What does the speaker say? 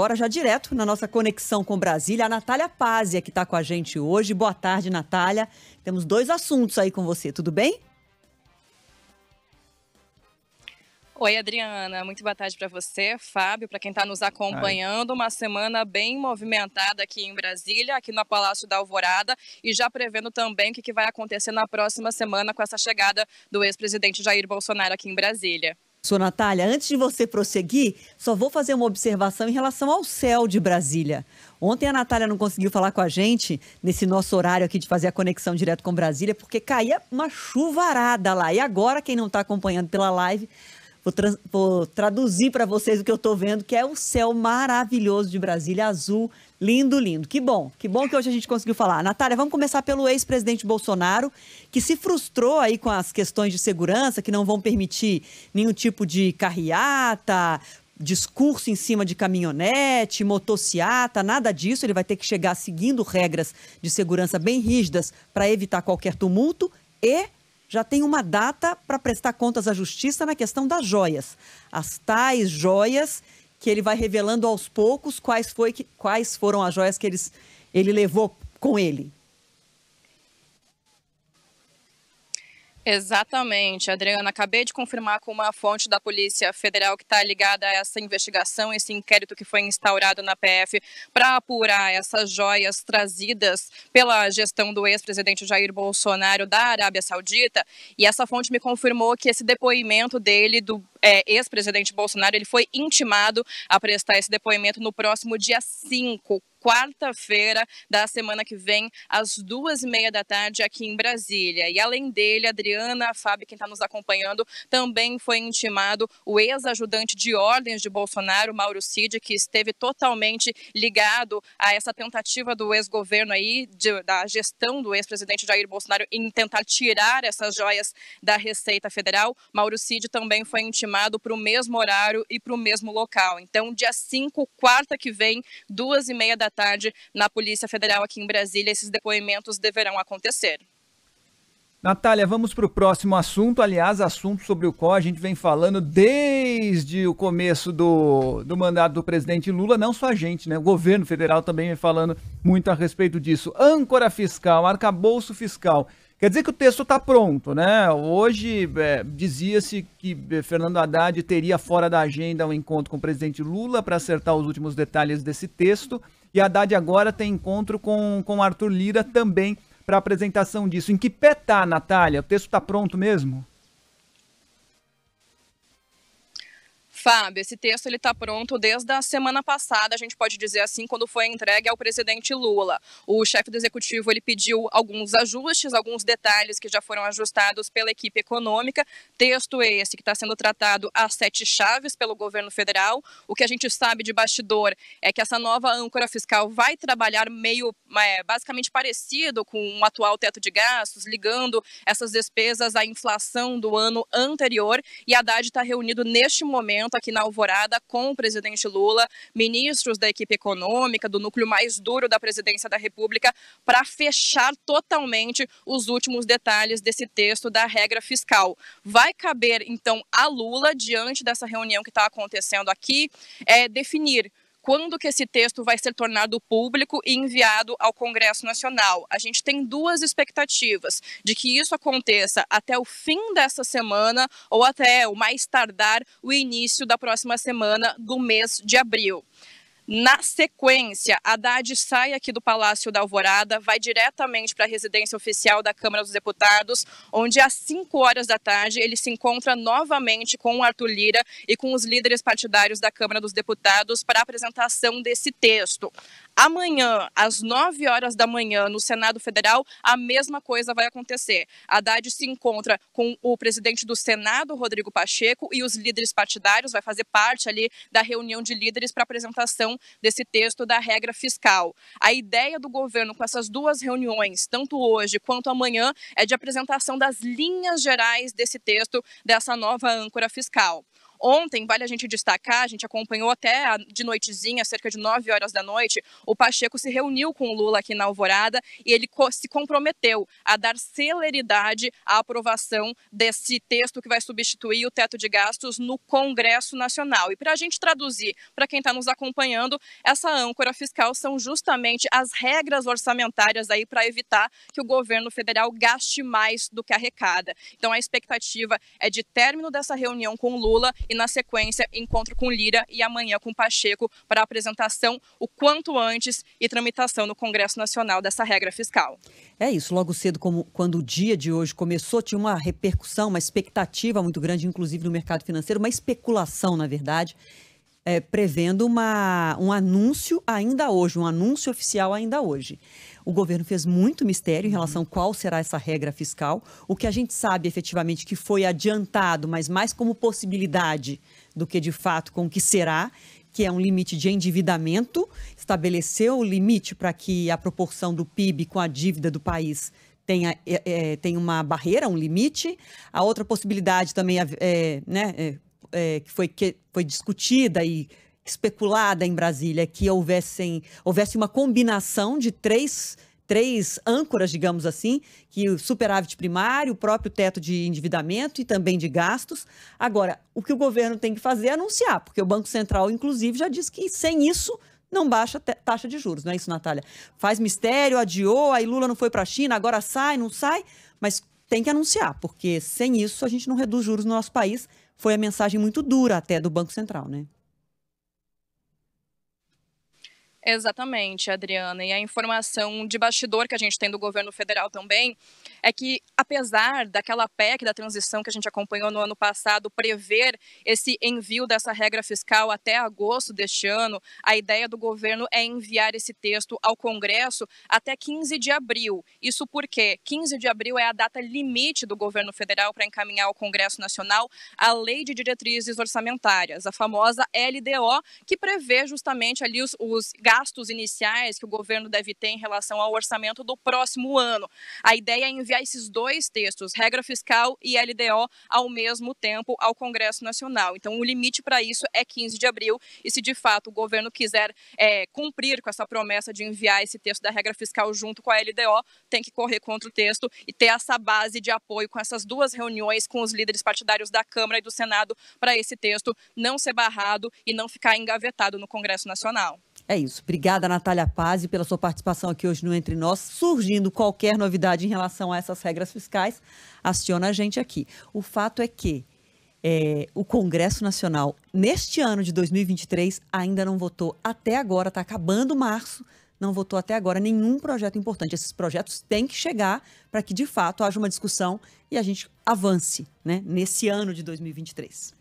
Agora já direto na nossa conexão com Brasília, a Natália Pazia, é que está com a gente hoje. Boa tarde, Natália. Temos dois assuntos aí com você, tudo bem? Oi, Adriana. Muito boa tarde para você, Fábio, para quem está nos acompanhando. Uma semana bem movimentada aqui em Brasília, aqui no Palácio da Alvorada, e já prevendo também o que vai acontecer na próxima semana com essa chegada do ex-presidente Jair Bolsonaro aqui em Brasília. Sua Natália, antes de você prosseguir, só vou fazer uma observação em relação ao céu de Brasília. Ontem a Natália não conseguiu falar com a gente nesse nosso horário aqui de fazer a conexão direto com Brasília, porque caía uma chuvarada lá. E agora, quem não está acompanhando pela live, vou, tra vou traduzir para vocês o que eu estou vendo, que é o céu maravilhoso de Brasília, azul, Lindo, lindo. Que bom. Que bom que hoje a gente conseguiu falar. Natália, vamos começar pelo ex-presidente Bolsonaro, que se frustrou aí com as questões de segurança, que não vão permitir nenhum tipo de carreata, discurso em cima de caminhonete, motociata, nada disso. Ele vai ter que chegar seguindo regras de segurança bem rígidas para evitar qualquer tumulto e já tem uma data para prestar contas à justiça na questão das joias. As tais joias que ele vai revelando aos poucos quais, foi que, quais foram as joias que eles, ele levou com ele. Exatamente, Adriana. Acabei de confirmar com uma fonte da Polícia Federal que está ligada a essa investigação, esse inquérito que foi instaurado na PF para apurar essas joias trazidas pela gestão do ex-presidente Jair Bolsonaro da Arábia Saudita. E essa fonte me confirmou que esse depoimento dele, do é, ex-presidente Bolsonaro, ele foi intimado a prestar esse depoimento no próximo dia 5, quarta-feira da semana que vem, às duas e meia da tarde, aqui em Brasília. E além dele, Adriana, Fábio, quem está nos acompanhando, também foi intimado o ex-ajudante de ordens de Bolsonaro, Mauro Cid, que esteve totalmente ligado a essa tentativa do ex-governo aí, de, da gestão do ex-presidente Jair Bolsonaro em tentar tirar essas joias da Receita Federal. Mauro Cid também foi intimado para o mesmo horário e para o mesmo local. Então, dia 5, quarta que vem, duas e meia da tarde na Polícia Federal aqui em Brasília. Esses depoimentos deverão acontecer. Natália, vamos para o próximo assunto. Aliás, assunto sobre o qual a gente vem falando desde o começo do, do mandato do presidente Lula. Não só a gente, né? O governo federal também vem falando muito a respeito disso. Âncora fiscal, arcabouço fiscal. Quer dizer que o texto está pronto, né? Hoje é, dizia-se que é, Fernando Haddad teria fora da agenda um encontro com o presidente Lula para acertar os últimos detalhes desse texto. E Haddad agora tem encontro com, com Arthur Lira também para apresentação disso. Em que pé está, Natália? O texto está pronto mesmo? Fábio, esse texto ele está pronto desde a semana passada, a gente pode dizer assim, quando foi entregue ao presidente Lula. O chefe do executivo ele pediu alguns ajustes, alguns detalhes que já foram ajustados pela equipe econômica. Texto esse que está sendo tratado a sete chaves pelo governo federal. O que a gente sabe de bastidor é que essa nova âncora fiscal vai trabalhar meio é, basicamente parecido com o atual teto de gastos, ligando essas despesas à inflação do ano anterior. E a Haddad está reunido neste momento aqui na Alvorada com o presidente Lula, ministros da equipe econômica, do núcleo mais duro da presidência da República, para fechar totalmente os últimos detalhes desse texto da regra fiscal. Vai caber, então, a Lula, diante dessa reunião que está acontecendo aqui, é, definir quando que esse texto vai ser tornado público e enviado ao Congresso Nacional. A gente tem duas expectativas de que isso aconteça até o fim dessa semana ou até o mais tardar o início da próxima semana do mês de abril. Na sequência, Haddad sai aqui do Palácio da Alvorada, vai diretamente para a residência oficial da Câmara dos Deputados, onde às 5 horas da tarde ele se encontra novamente com o Arthur Lira e com os líderes partidários da Câmara dos Deputados para a apresentação desse texto. Amanhã, às 9 horas da manhã, no Senado Federal, a mesma coisa vai acontecer. Haddad se encontra com o presidente do Senado, Rodrigo Pacheco, e os líderes partidários, vai fazer parte ali da reunião de líderes para apresentação desse texto da regra fiscal. A ideia do governo com essas duas reuniões, tanto hoje quanto amanhã, é de apresentação das linhas gerais desse texto dessa nova âncora fiscal. Ontem, vale a gente destacar, a gente acompanhou até a, de noitezinha, cerca de 9 horas da noite, o Pacheco se reuniu com o Lula aqui na Alvorada e ele co se comprometeu a dar celeridade à aprovação desse texto que vai substituir o teto de gastos no Congresso Nacional. E para a gente traduzir para quem está nos acompanhando, essa âncora fiscal são justamente as regras orçamentárias aí para evitar que o governo federal gaste mais do que arrecada. Então a expectativa é de término dessa reunião com Lula e na sequência encontro com Lira e amanhã com Pacheco para apresentação o quanto antes e tramitação no Congresso Nacional dessa regra fiscal. É isso, logo cedo, como quando o dia de hoje começou, tinha uma repercussão, uma expectativa muito grande, inclusive no mercado financeiro, uma especulação, na verdade, é, prevendo uma, um anúncio ainda hoje, um anúncio oficial ainda hoje. O governo fez muito mistério em uhum. relação a qual será essa regra fiscal. O que a gente sabe efetivamente que foi adiantado, mas mais como possibilidade do que de fato com o que será, que é um limite de endividamento, estabeleceu o limite para que a proporção do PIB com a dívida do país tenha, é, é, tenha uma barreira, um limite. A outra possibilidade também é, né, é, é, que, foi, que foi discutida e especulada em Brasília que houvessem, houvesse uma combinação de três, três âncoras, digamos assim, que o superávit primário, o próprio teto de endividamento e também de gastos. Agora, o que o governo tem que fazer é anunciar, porque o Banco Central, inclusive, já disse que sem isso não baixa taxa de juros, não é isso, Natália? Faz mistério, adiou, aí Lula não foi para a China, agora sai, não sai, mas tem que anunciar, porque sem isso a gente não reduz juros no nosso país foi a mensagem muito dura até do Banco Central, né? Exatamente, Adriana. E a informação de bastidor que a gente tem do governo federal também é que, apesar daquela PEC da transição que a gente acompanhou no ano passado prever esse envio dessa regra fiscal até agosto deste ano, a ideia do governo é enviar esse texto ao Congresso até 15 de abril. Isso porque 15 de abril é a data limite do governo federal para encaminhar ao Congresso Nacional a Lei de Diretrizes Orçamentárias, a famosa LDO, que prevê justamente ali os, os gastos gastos iniciais que o governo deve ter em relação ao orçamento do próximo ano. A ideia é enviar esses dois textos, regra fiscal e LDO, ao mesmo tempo ao Congresso Nacional. Então, o limite para isso é 15 de abril, e se de fato o governo quiser é, cumprir com essa promessa de enviar esse texto da regra fiscal junto com a LDO, tem que correr contra o texto e ter essa base de apoio com essas duas reuniões com os líderes partidários da Câmara e do Senado para esse texto não ser barrado e não ficar engavetado no Congresso Nacional. É isso. Obrigada, Natália Paz, pela sua participação aqui hoje no Entre Nós. Surgindo qualquer novidade em relação a essas regras fiscais, aciona a gente aqui. O fato é que é, o Congresso Nacional, neste ano de 2023, ainda não votou até agora, está acabando março, não votou até agora nenhum projeto importante. Esses projetos têm que chegar para que, de fato, haja uma discussão e a gente avance né, nesse ano de 2023.